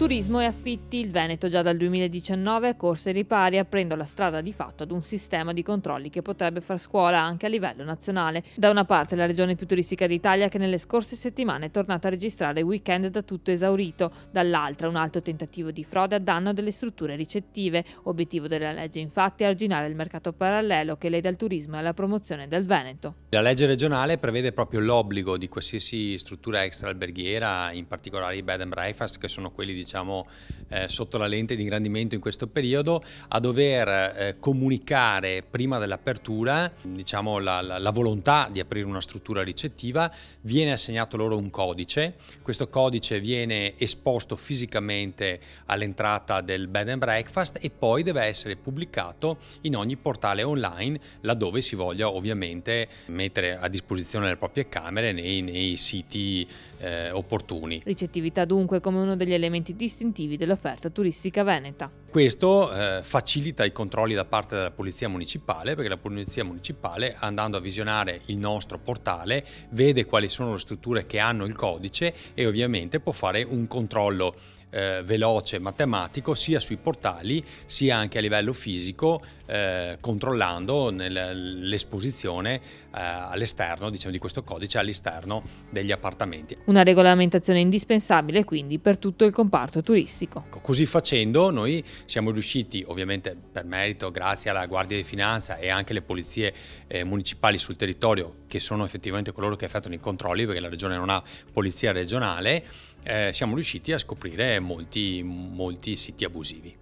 Turismo e affitti, il Veneto già dal 2019 corse ripari aprendo la strada di fatto ad un sistema di controlli che potrebbe far scuola anche a livello nazionale. Da una parte la regione più turistica d'Italia che nelle scorse settimane è tornata a registrare weekend da tutto esaurito, dall'altra un alto tentativo di frode a danno delle strutture ricettive. Obiettivo della legge infatti è arginare il mercato parallelo che lede al turismo e alla promozione del Veneto. La legge regionale prevede proprio l'obbligo di qualsiasi struttura extra alberghiera, in particolare i bed and breakfast che sono quelli di diciamo, diciamo, eh, sotto la lente di ingrandimento in questo periodo, a dover eh, comunicare prima dell'apertura diciamo, la, la, la, volontà di aprire una struttura ricettiva, viene assegnato loro un codice, questo codice viene esposto fisicamente all'entrata del bed and breakfast e poi deve essere pubblicato in ogni portale online laddove si voglia ovviamente mettere a disposizione le proprie camere nei, nei siti eh, opportuni. Ricettività dunque come uno degli elementi distintivi dell'offerta turistica veneta. Questo eh, facilita i controlli da parte della Polizia Municipale, perché la Polizia Municipale, andando a visionare il nostro portale, vede quali sono le strutture che hanno il codice e ovviamente può fare un controllo eh, veloce matematico sia sui portali sia anche a livello fisico eh, controllando l'esposizione eh, all'esterno diciamo, di questo codice all'esterno degli appartamenti. Una regolamentazione indispensabile quindi per tutto il comparto turistico. Così facendo noi siamo riusciti, ovviamente per merito, grazie alla Guardia di Finanza e anche alle polizie eh, municipali sul territorio, che sono effettivamente coloro che effettuano i controlli, perché la regione non ha polizia regionale, eh, siamo riusciti a scoprire molti, molti siti abusivi.